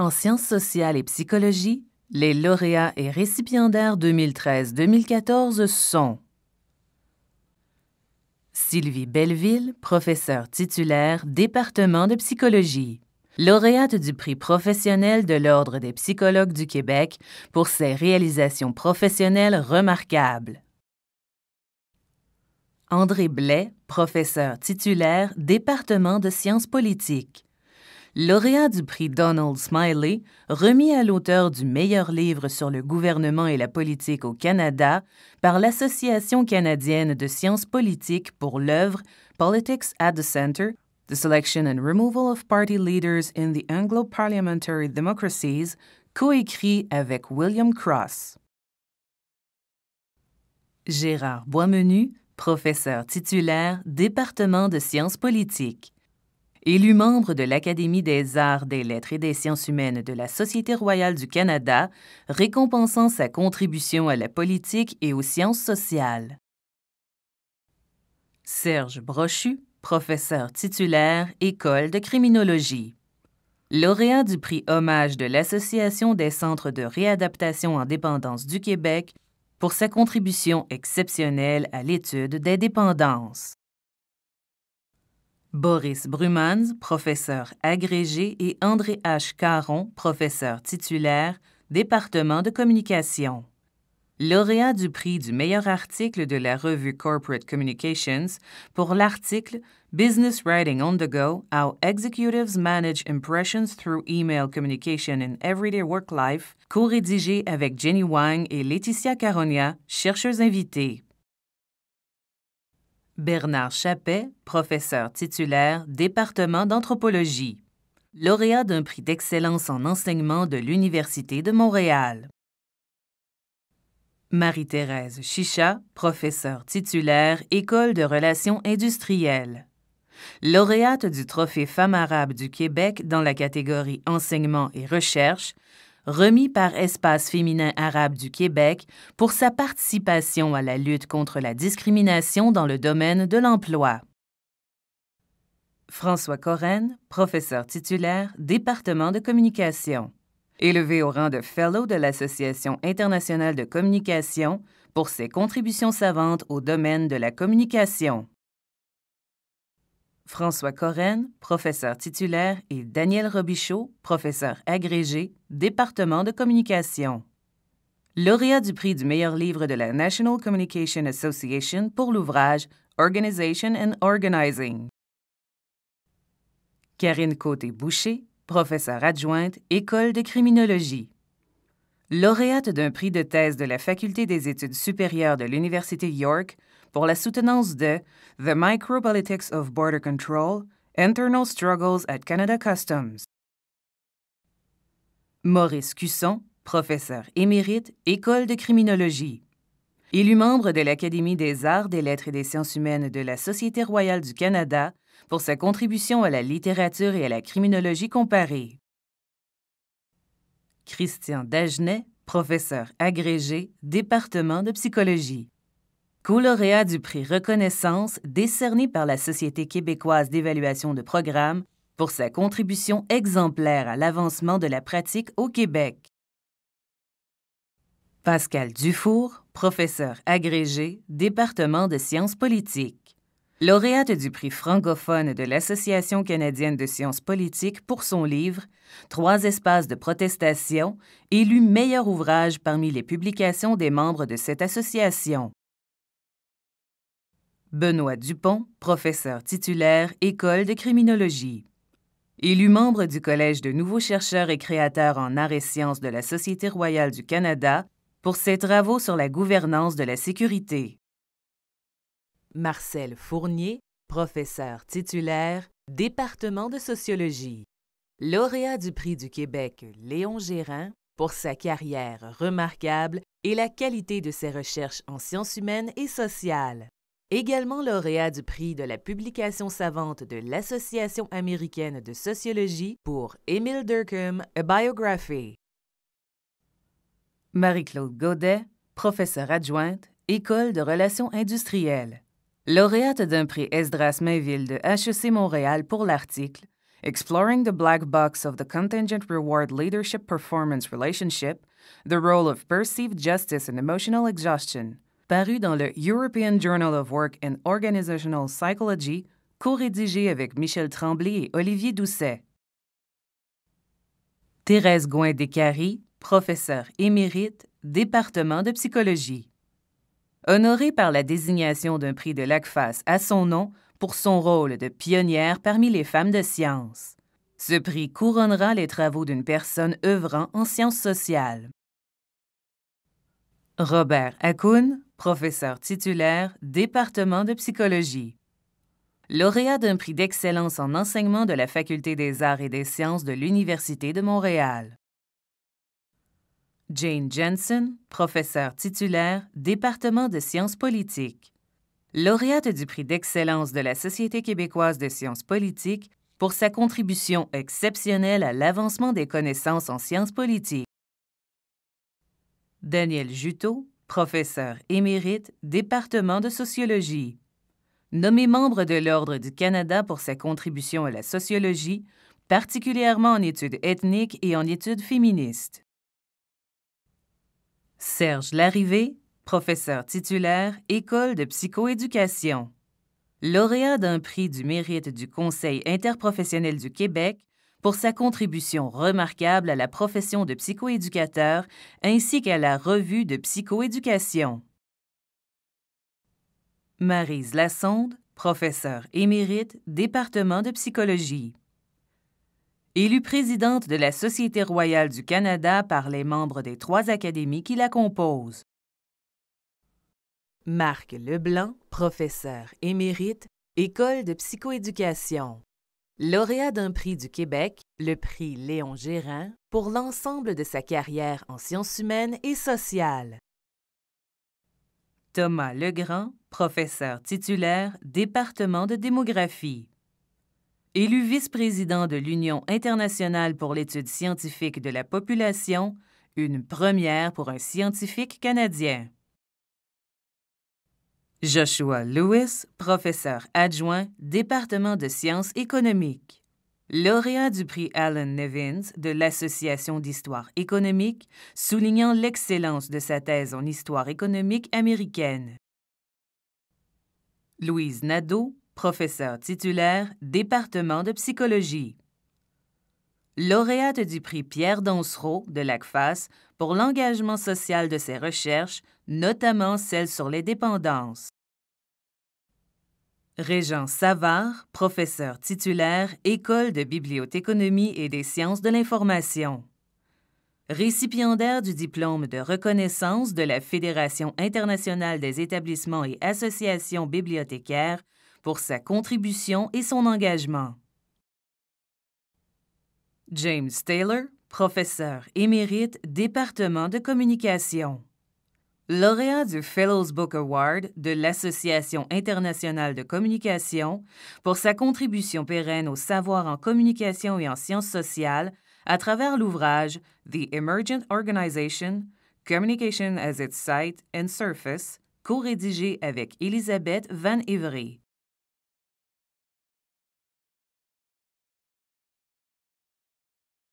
En sciences sociales et psychologie, les lauréats et récipiendaires 2013-2014 sont Sylvie Belleville, professeur titulaire, département de psychologie, lauréate du prix professionnel de l'Ordre des psychologues du Québec pour ses réalisations professionnelles remarquables. André Blais, professeur titulaire, département de sciences politiques, lauréat du prix Donald Smiley, remis à l'auteur du meilleur livre sur le gouvernement et la politique au Canada par l'Association canadienne de sciences politiques pour l'œuvre Politics at the Center, The Selection and Removal of Party Leaders in the Anglo-Parliamentary Democracies, coécrit avec William Cross. Gérard Boismenu, professeur titulaire, département de sciences politiques. Élu membre de l'Académie des arts, des lettres et des sciences humaines de la Société royale du Canada, récompensant sa contribution à la politique et aux sciences sociales. Serge Brochu, professeur titulaire, École de criminologie. Lauréat du prix Hommage de l'Association des centres de réadaptation en dépendance du Québec pour sa contribution exceptionnelle à l'étude des dépendances. Boris Brumans, professeur agrégé, et André H. Caron, professeur titulaire, département de communication. Lauréat du prix du meilleur article de la revue Corporate Communications pour l'article Business Writing on the Go How Executives Manage Impressions Through Email Communication in Everyday Work Life, co-rédigé avec Jenny Wang et Laetitia Caronia, chercheurs invités. Bernard Chappet, professeur titulaire, département d'anthropologie, lauréat d'un prix d'excellence en enseignement de l'Université de Montréal. Marie-Thérèse Chicha, professeur titulaire, École de relations industrielles. Lauréate du Trophée Femmes arabes du Québec dans la catégorie Enseignement et recherche, remis par Espace féminin arabe du Québec pour sa participation à la lutte contre la discrimination dans le domaine de l'emploi. François Corrène, professeur titulaire, département de communication. Élevé au rang de Fellow de l'Association internationale de communication pour ses contributions savantes au domaine de la communication. François Corren, professeur titulaire, et Daniel Robichaud, professeur agrégé, département de communication. Lauréat du prix du meilleur livre de la National Communication Association pour l'ouvrage Organization and Organizing. Karine Côté-Boucher, professeure adjointe, École de criminologie. Lauréate d'un prix de thèse de la Faculté des études supérieures de l'Université York pour la soutenance de The Micropolitics of Border Control, Internal Struggles at Canada Customs. Maurice Cusson, professeur émérite, École de criminologie. Élu membre de l'Académie des arts, des lettres et des sciences humaines de la Société royale du Canada pour sa contribution à la littérature et à la criminologie comparée. Christian Dagenet, professeur agrégé, département de psychologie lauréat du prix Reconnaissance décerné par la Société québécoise d'évaluation de programmes pour sa contribution exemplaire à l'avancement de la pratique au Québec. Pascal Dufour, professeur agrégé, département de sciences politiques. Lauréate du prix francophone de l'Association canadienne de sciences politiques pour son livre Trois espaces de protestation, élu meilleur ouvrage parmi les publications des membres de cette association. Benoît Dupont, professeur titulaire École de criminologie. Élu membre du Collège de nouveaux chercheurs et créateurs en arts et sciences de la Société royale du Canada pour ses travaux sur la gouvernance de la sécurité. Marcel Fournier, professeur titulaire, département de sociologie. Lauréat du prix du Québec Léon Gérin pour sa carrière remarquable et la qualité de ses recherches en sciences humaines et sociales également lauréat du prix de la publication savante de l'Association américaine de sociologie pour Emile Durkheim, A Biography. Marie-Claude Godet, professeure adjointe, École de relations industrielles. Lauréate d'un prix Esdras Mainville de HEC Montréal pour l'article Exploring the Black Box of the Contingent Reward Leadership Performance Relationship, The Role of Perceived Justice and Emotional Exhaustion paru dans le European Journal of Work and Organizational Psychology, co-rédigé avec Michel Tremblay et Olivier Doucet. Thérèse gouin décary professeure émérite, département de psychologie. Honorée par la désignation d'un prix de l'ACFAS à son nom pour son rôle de pionnière parmi les femmes de science. Ce prix couronnera les travaux d'une personne œuvrant en sciences sociales. Robert Akoun, professeur titulaire, département de psychologie. Lauréat d'un prix d'excellence en enseignement de la Faculté des arts et des sciences de l'Université de Montréal. Jane Jensen, professeur titulaire, département de sciences politiques. Lauréate du prix d'excellence de la Société québécoise de sciences politiques pour sa contribution exceptionnelle à l'avancement des connaissances en sciences politiques. Daniel Juteau, professeur émérite, département de sociologie. Nommé membre de l'Ordre du Canada pour sa contribution à la sociologie, particulièrement en études ethniques et en études féministes. Serge Larrivé, professeur titulaire, École de psychoéducation. Lauréat d'un prix du mérite du Conseil interprofessionnel du Québec pour sa contribution remarquable à la profession de psychoéducateur ainsi qu'à la revue de psychoéducation. Marise Lassonde, professeure émérite, département de psychologie. Élue présidente de la Société royale du Canada par les membres des trois académies qui la composent. Marc Leblanc, professeur émérite, École de psychoéducation. Lauréat d'un prix du Québec, le prix Léon Gérin, pour l'ensemble de sa carrière en sciences humaines et sociales. Thomas Legrand, professeur titulaire, département de démographie. Élu vice-président de l'Union internationale pour l'étude scientifique de la population, une première pour un scientifique canadien. Joshua Lewis, professeur adjoint, département de sciences économiques. Lauréat du prix Alan Nevins de l'Association d'histoire économique, soulignant l'excellence de sa thèse en histoire économique américaine. Louise Nadeau, professeur titulaire, département de psychologie. Lauréate du prix Pierre Dansereau de l'ACFAS pour l'engagement social de ses recherches, notamment celles sur les dépendances. Régent Savard, professeur titulaire, École de bibliothéconomie et des sciences de l'information. Récipiendaire du diplôme de reconnaissance de la Fédération internationale des établissements et associations bibliothécaires pour sa contribution et son engagement. James Taylor, professeur émérite département de communication. Lauréat du Fellows Book Award de l'Association internationale de communication pour sa contribution pérenne au savoir en communication et en sciences sociales à travers l'ouvrage The Emergent Organization, Communication as its Site and Surface, co-rédigé avec Elisabeth Van Every.